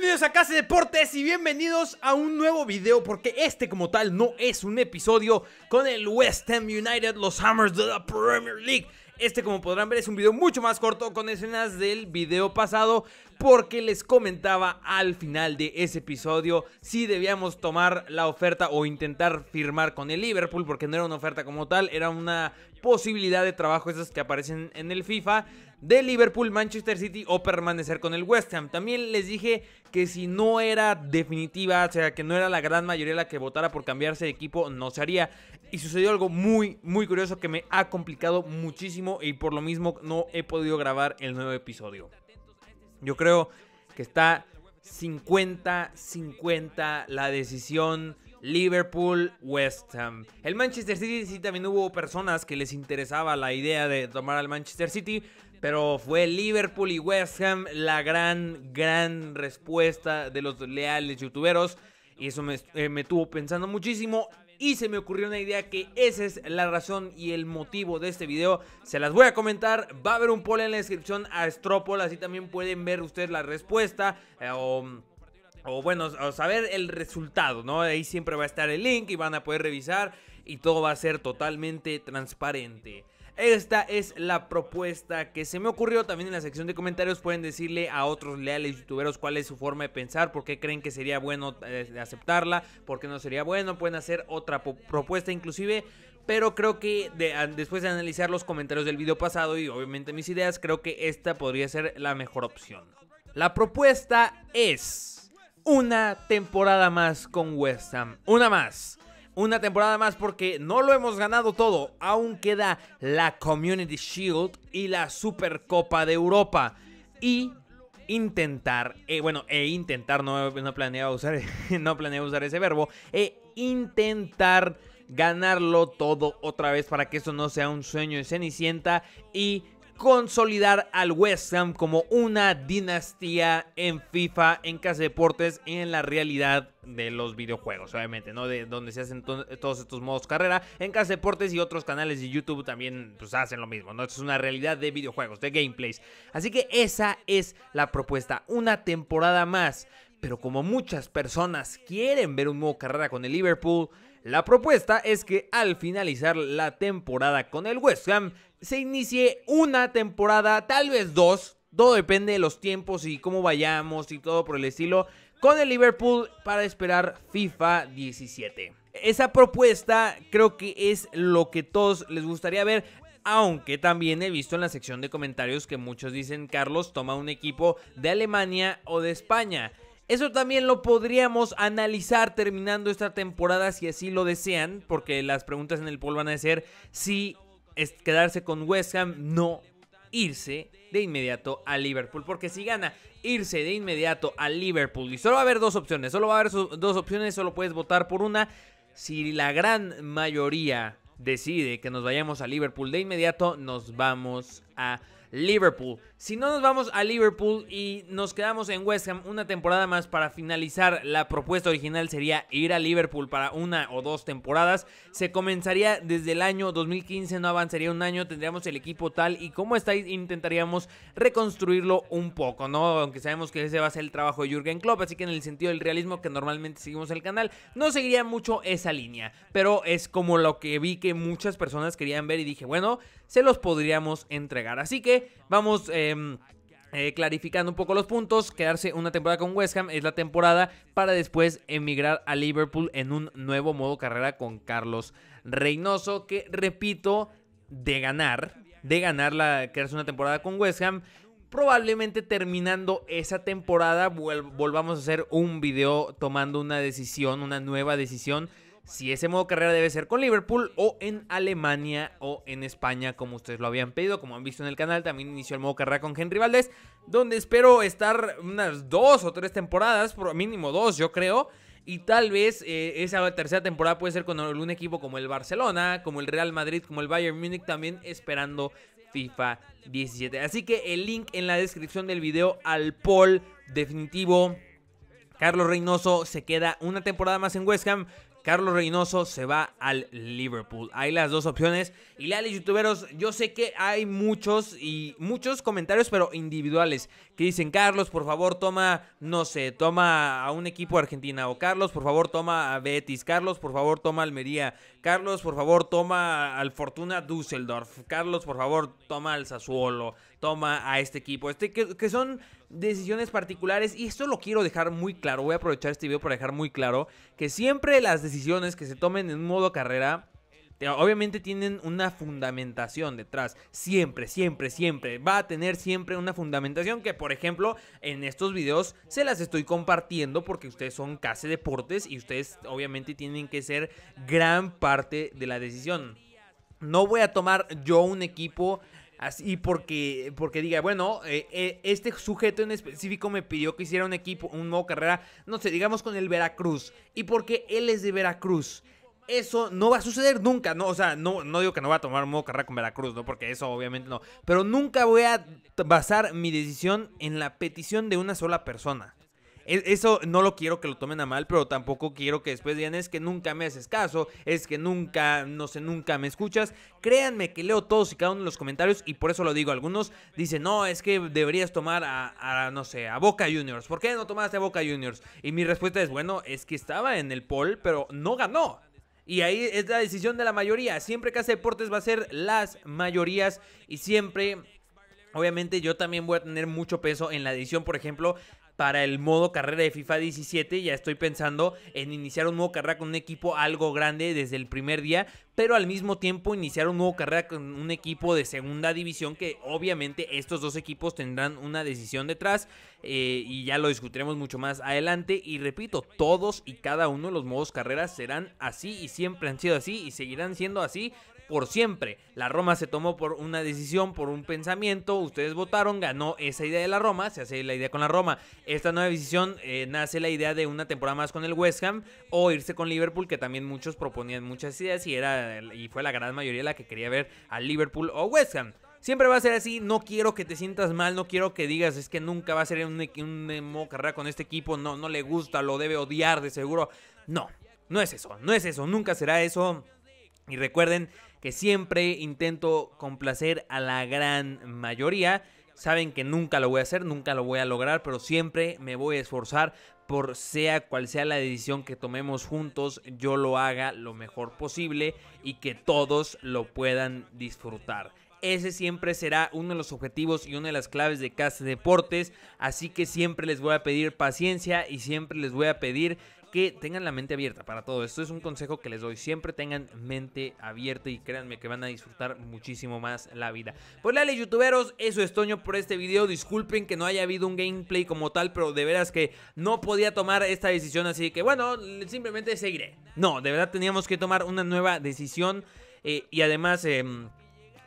Bienvenidos a Casa Deportes y bienvenidos a un nuevo video porque este como tal no es un episodio con el West Ham United, los Hammers de la Premier League. Este como podrán ver es un video mucho más corto con escenas del video pasado porque les comentaba al final de ese episodio si debíamos tomar la oferta o intentar firmar con el Liverpool porque no era una oferta como tal, era una posibilidad de trabajo esas que aparecen en el FIFA de Liverpool, Manchester City o permanecer con el West Ham. También les dije que si no era definitiva, o sea, que no era la gran mayoría la que votara por cambiarse de equipo, no se haría. Y sucedió algo muy, muy curioso que me ha complicado muchísimo y por lo mismo no he podido grabar el nuevo episodio. Yo creo que está 50-50 la decisión Liverpool, West Ham. El Manchester City sí también hubo personas que les interesaba la idea de tomar al Manchester City, pero fue Liverpool y West Ham la gran, gran respuesta de los leales youtuberos. Y eso me, eh, tuvo pensando muchísimo y se me ocurrió una idea que esa es la razón y el motivo de este video. Se las voy a comentar, va a haber un poll en la descripción a Stropol. así también pueden ver ustedes la respuesta eh, o o bueno, saber el resultado, ¿no? Ahí siempre va a estar el link y van a poder revisar y todo va a ser totalmente transparente. Esta es la propuesta que se me ocurrió. También en la sección de comentarios pueden decirle a otros leales youtuberos cuál es su forma de pensar, por qué creen que sería bueno eh, aceptarla, por qué no sería bueno. Pueden hacer otra propuesta inclusive. Pero creo que después de analizar los comentarios del video pasado y obviamente mis ideas, creo que esta podría ser la mejor opción. La propuesta es una temporada más con West Ham. Una más. Una temporada más porque no lo hemos ganado todo. Aún queda la Community Shield y la Supercopa de Europa. Y intentar, eh, bueno, e intentar, no, planeaba usar, no usar ese verbo, e intentar ganarlo todo otra vez para que eso no sea un sueño de Cenicienta y consolidar al West Ham como una dinastía en FIFA, en Casa Deportes, en la realidad de los videojuegos, obviamente, ¿no? De donde se hacen todos estos modos carrera. En Casa Deportes y otros canales de YouTube también pues, hacen lo mismo, ¿no? es una realidad de videojuegos, de gameplays. Así que esa es la propuesta. Una temporada más pero como muchas personas quieren ver un nuevo carrera con el Liverpool, la propuesta es que al finalizar la temporada con el West Ham se inicie una temporada, tal vez dos, todo depende de los tiempos y cómo vayamos y todo por el estilo, con el Liverpool para esperar FIFA 17. Esa propuesta creo que es lo que todos les gustaría ver. Aunque también he visto en la sección de comentarios que muchos dicen Carlos toma un equipo de Alemania o de España. Eso también lo podríamos analizar terminando esta temporada si así lo desean, porque las preguntas en el poll van a ser si quedarse con West Ham, no irse de inmediato a Liverpool. Porque si gana irse de inmediato a Liverpool, y solo va a haber dos opciones, solo va a haber dos opciones, solo puedes votar por una. Si la gran mayoría decide que nos vayamos a Liverpool de inmediato, nos vamos a Liverpool. Si no nos vamos a Liverpool y nos quedamos en West Ham una temporada más para finalizar, la propuesta original sería ir a Liverpool para una o dos temporadas. Se comenzaría desde el año 2015, no avanzaría un año, tendríamos el equipo tal y como está, intentaríamos reconstruirlo un poco, ¿no? Aunque sabemos que ese va a ser el trabajo de Jürgen Klopp, así que en el sentido del realismo que normalmente seguimos el canal, no seguiría mucho esa línea, pero es como lo que vi que muchas personas querían ver y dije, bueno, se los podríamos entregar. Así que vamos... Em, eh, clarificando un poco los puntos, quedarse una temporada con West Ham es la temporada para después emigrar a Liverpool en un nuevo modo carrera con Carlos Reynoso, que repito, de ganar, de ganar la quedarse una temporada con West Ham, probablemente terminando esa temporada volvamos a hacer un video tomando una decisión, una nueva decisión si ese modo carrera debe ser con Liverpool o en Alemania o en España, como ustedes lo habían pedido. Como han visto en el canal, también inició el modo carrera con Henry Valdés, donde espero estar unas dos o tres temporadas, por mínimo dos, yo creo. Y tal vez eh, esa tercera temporada puede ser con un equipo como el Barcelona, como el Real Madrid, como el Bayern Múnich, también esperando FIFA 17. Así que el link en la descripción del video al poll definitivo. Carlos Reynoso se queda una temporada más en West Ham Carlos Reynoso se va al Liverpool. Hay las dos opciones. Y leales youtuberos, yo sé que hay muchos y muchos comentarios, pero individuales, que dicen, Carlos, por favor, toma, no sé, toma a un equipo argentino. Argentina. O Carlos, por favor, toma a Betis. Carlos, por favor, toma a Almería. Carlos, por favor, toma al Fortuna Düsseldorf. Carlos, por favor, toma al Sassuolo toma a este equipo. Este, que, son decisiones particulares y esto lo quiero dejar muy claro. Voy a aprovechar este video para dejar muy claro que siempre las decisiones que se tomen en modo carrera obviamente tienen una fundamentación detrás. Siempre, siempre, siempre. Va a tener siempre una fundamentación que, por ejemplo, en estos videos se las estoy compartiendo porque ustedes son casi deportes y ustedes obviamente tienen que ser gran parte de la decisión. No voy a tomar yo un equipo Así porque, porque diga, bueno, eh, eh, este sujeto en específico me pidió que hiciera un equipo, un modo carrera, no sé, digamos con el Veracruz. Y porque él es de Veracruz. Eso no va a suceder nunca, ¿no? O sea, no, no digo que no va a tomar un nuevo carrera con Veracruz, ¿no? Porque eso obviamente no. Pero nunca voy a basar mi decisión en la petición de una sola persona. E-, eso no lo quiero que lo tomen a mal, pero tampoco quiero que después digan es que nunca me haces caso, es que nunca, no sé, nunca me escuchas. Créanme que leo todos y cada uno de los comentarios y por eso lo digo. Algunos dicen, no, es que deberías tomar a, no sé, a Boca Juniors. ¿Por qué no tomaste a Boca Juniors? Y mi respuesta es, bueno, es que estaba en el poll, pero no ganó. Y ahí es la decisión de la mayoría. Siempre que hace deportes va a ser las mayorías y siempre Obviamente yo también voy a tener mucho peso en la edición, por ejemplo, para el modo carrera de FIFA 17. Ya estoy pensando en iniciar un nuevo carrera con un equipo algo grande desde el primer día, pero al mismo tiempo iniciar un nuevo carrera con un equipo de segunda división que obviamente estos dos equipos tendrán una decisión detrás eh, y ya lo discutiremos mucho más adelante. Y repito, todos y cada uno de los modos carreras serán así y siempre han sido así y seguirán siendo así por siempre. La Roma se tomó por una decisión, por un pensamiento, ustedes votaron, ganó esa idea de la Roma, se hace la idea con la Roma. Esta nueva decisión eh, nace la idea de una temporada más con el West Ham o irse con Liverpool, que también muchos proponían muchas ideas y, era, y fue la gran mayoría la que quería ver al Liverpool o West Ham. Siempre va a ser así, no quiero que te sientas mal, no quiero que digas, es que nunca va a ser un, e-, un, carrera con este equipo, no, no le gusta, lo debe odiar de seguro. No, no es eso, no es eso, nunca será eso. Y recuerden que siempre intento complacer a la gran mayoría. Saben que nunca lo voy a hacer, nunca lo voy a lograr, pero siempre me voy a esforzar por sea cual sea la decisión que tomemos juntos, yo lo haga lo mejor posible y que todos lo puedan disfrutar. Ese siempre será uno de los objetivos y una de las claves de Casa Deportes, así que siempre les voy a pedir paciencia y siempre les voy a pedir que tengan la mente abierta para todo. Esto es un consejo que les doy. Siempre tengan mente abierta y créanme que van a disfrutar muchísimo más la vida. Pues dale, youtuberos, eso es Toño por este video. Disculpen que no haya habido un gameplay como tal, pero de veras que no podía tomar esta decisión. Así que bueno, simplemente seguiré. No, de verdad teníamos que tomar una nueva decisión. Eh, y además... Em,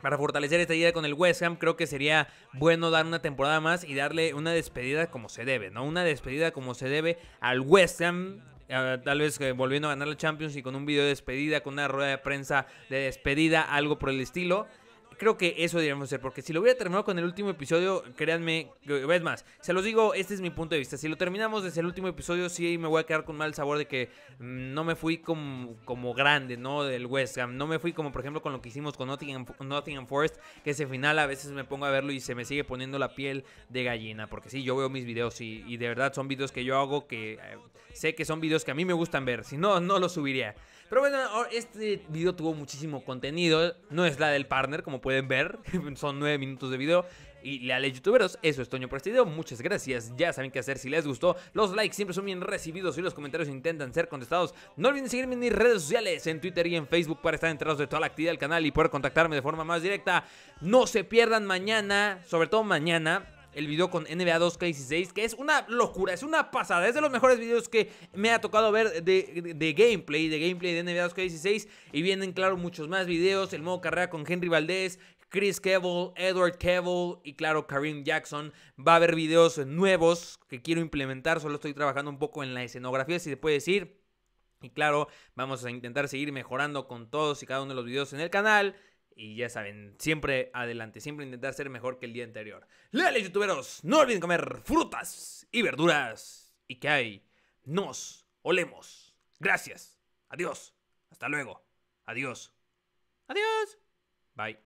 para fortalecer esta idea con el West Ham, creo que sería bueno dar una temporada más y darle una despedida como se debe, ¿no? Una despedida como se debe al West Ham eh, tal vez eh, volviendo a ganar la Champions y con un video de despedida, con una rueda de prensa de despedida, algo por el estilo creo que eso deberíamos hacer, porque si lo hubiera terminado con el último episodio, créanme, es más, se los digo, este es mi punto de vista. Si lo terminamos desde el último episodio, sí me voy a quedar con mal sabor de que mm, no me fui como, grande, ¿no? Del West Ham, no me fui como, por ejemplo, con lo que hicimos con Nottingham, Forest, que ese final a veces me pongo a verlo y se me sigue poniendo la piel de gallina, porque sí, yo veo mis videos y, de verdad son videos que yo hago que eh, sé que son videos que a mí me gustan ver, si no, no los subiría. Pero bueno, este video tuvo muchísimo contenido. No es la del partner, como pueden ver. Son nueve minutos de video. Y le ale youtuberos, eso es Toño por este video. Muchas gracias. Ya saben qué hacer si les gustó. Los likes siempre son bien recibidos y los comentarios intentan ser contestados. No olviden seguirme en mis redes sociales, en Twitter y en Facebook para estar enterados de toda la actividad del canal y poder contactarme de forma más directa. No se pierdan mañana, sobre todo mañana el video con NBA 2K16, que es una locura, es una pasada, es de los mejores videos que me ha tocado ver de, gameplay, de gameplay de NBA 2K16, y vienen, claro, muchos más videos, el modo carrera con Henry Valdés, Chris Cable, Edward Cable. y claro Karim Jackson. Va a haber videos nuevos que quiero implementar, solo estoy trabajando un poco en la escenografía, si se puede decir. Y claro, vamos a intentar seguir mejorando con todos y cada uno de los videos en el canal. Y ya saben, siempre adelante, siempre intentar ser mejor que el día anterior. Leales youtuberos, no olviden comer frutas y verduras. Y que hay, nos olemos. Gracias. Adiós. Hasta luego. Adiós. Adiós. Bye.